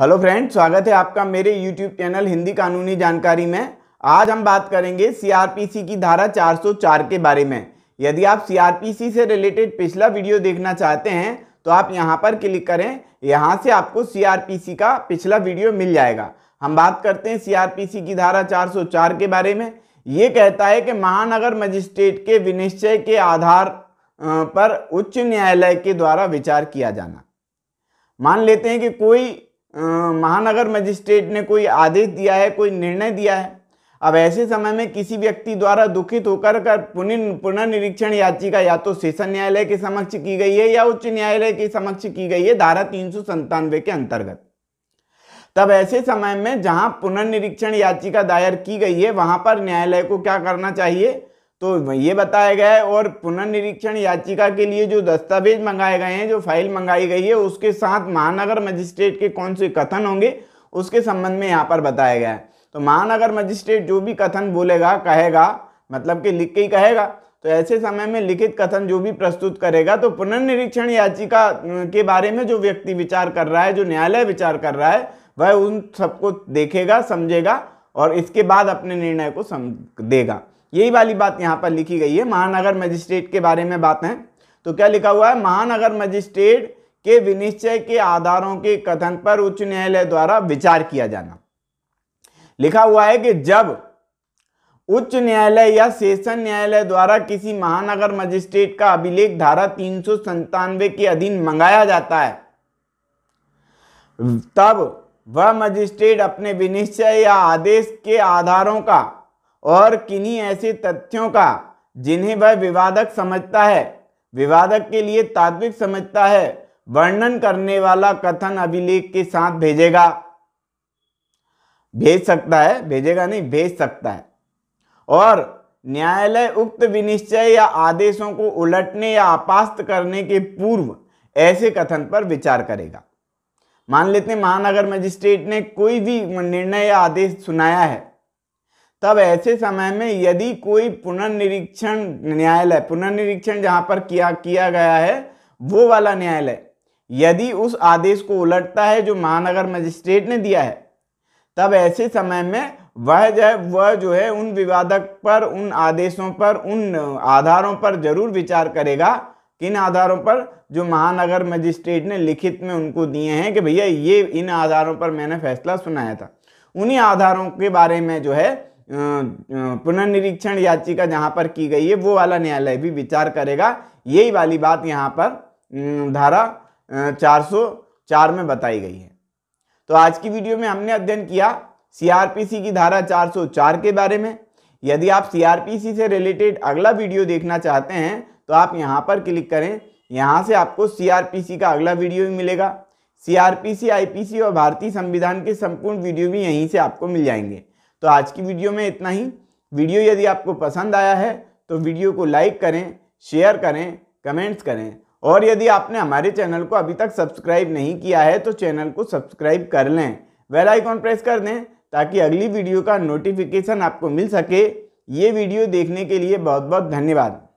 hello friend स्वागत है आपका मेरे यूट्यूब चैनल हिंदी कानूनी जानकारी में आज हम बात करेंगे सीआरपीसी की धारा 404 के बारे में यदि आप सीआरपीसी से रिलेटेड पिछला वीडियो देखना चाहते हैं तो आप यहां पर क्लिक करें यहां से आपको सीआरपीसी का पिछला वीडियो मिल जाएगा हम बात करते हैं सीआरपीसी की धारा चार के बारे में ये कहता है कि महानगर मजिस्ट्रेट के विनिश्चय के आधार पर उच्च न्यायालय के द्वारा विचार किया जाना मान लेते हैं कि कोई महानगर मजिस्ट्रेट ने कोई आदेश दिया है कोई निर्णय दिया है अब ऐसे समय में किसी व्यक्ति द्वारा दुखित होकर कर पुनः पुनर्निरीक्षण याचिका या तो सेशन न्यायालय के समक्ष की गई है या उच्च न्यायालय के समक्ष की गई है धारा तीन के अंतर्गत तब ऐसे समय में जहां पुनर्निरीक्षण याचिका दायर की गई है वहां पर न्यायालय को क्या करना चाहिए तो ये बताया गया है और पुनर्निरीक्षण याचिका के लिए जो दस्तावेज मंगाए गए हैं जो फाइल मंगाई गई है उसके साथ महानगर मजिस्ट्रेट के कौन से कथन होंगे उसके संबंध में यहाँ पर बताया गया है तो महानगर मजिस्ट्रेट जो भी कथन बोलेगा कहेगा मतलब कि लिख के ही कहेगा तो ऐसे समय में लिखित कथन जो भी प्रस्तुत करेगा तो पुनर्निरीक्षण याचिका के बारे में जो व्यक्ति विचार कर रहा है जो न्यायालय विचार कर रहा है वह उन सबको देखेगा समझेगा और इसके बाद अपने निर्णय को देगा यही वाली बात यहाँ पर लिखी गई है महानगर मजिस्ट्रेट के बारे में बात है तो क्या लिखा हुआ है महानगर मजिस्ट्रेट के विनिश्चय के आधारों के कथन पर उच्च न्यायालय द्वारा विचार किया जाना लिखा हुआ है कि जब उच्च न्यायालय या सेशन न्यायालय द्वारा किसी महानगर मजिस्ट्रेट का अभिलेख धारा तीन के अधीन मंगाया जाता है तब वह मजिस्ट्रेट अपने विनिश्चय या आदेश के आधारों का और किन्हीं ऐसे तथ्यों का जिन्हें वह विवादक समझता है विवादक के लिए तात्विक समझता है वर्णन करने वाला कथन अभिलेख के साथ भेजेगा भेज सकता है भेजेगा नहीं भेज सकता है और न्यायालय उक्त विनिश्चय या आदेशों को उलटने या आपास्त करने के पूर्व ऐसे कथन पर विचार करेगा मान लेते हैं महानगर मजिस्ट्रेट ने कोई भी निर्णय या आदेश सुनाया है तब ऐसे समय में यदि कोई पुनर्निरीक्षण न्यायालय पुनर्निरीक्षण जहां पर किया किया गया है वो वाला न्यायालय यदि उस आदेश को उलटता है जो महानगर मजिस्ट्रेट ने दिया है तब ऐसे समय में वह जो है वह जो है उन विवादक पर उन आदेशों पर उन आधारों पर जरूर विचार करेगा किन आधारों पर जो महानगर मजिस्ट्रेट ने लिखित में उनको दिए हैं कि भैया ये इन आधारों पर मैंने फैसला सुनाया था उन्हीं आधारों के बारे में जो है पुनर्निरीक्षण याचिका जहाँ पर की गई है वो वाला न्यायालय भी विचार करेगा यही वाली बात यहाँ पर धारा चार सौ चार में बताई गई है तो आज की वीडियो में हमने अध्ययन किया सीआरपीसी की धारा 404 के बारे में यदि आप सीआरपीसी से रिलेटेड अगला वीडियो देखना चाहते हैं तो आप यहाँ पर क्लिक करें यहाँ से आपको सीआरपीसी का अगला वीडियो भी मिलेगा सीआरपीसी आईपीसी और भारतीय संविधान के संपूर्ण वीडियो भी यहीं से आपको मिल जाएंगे तो आज की वीडियो में इतना ही वीडियो यदि आपको पसंद आया है तो वीडियो को लाइक करें शेयर करें कमेंट्स करें और यदि आपने हमारे चैनल को अभी तक सब्सक्राइब नहीं किया है तो चैनल को सब्सक्राइब कर लें वेल आइकॉन प्रेस कर दें ताकि अगली वीडियो का नोटिफिकेशन आपको मिल सके ये वीडियो देखने के लिए बहुत बहुत धन्यवाद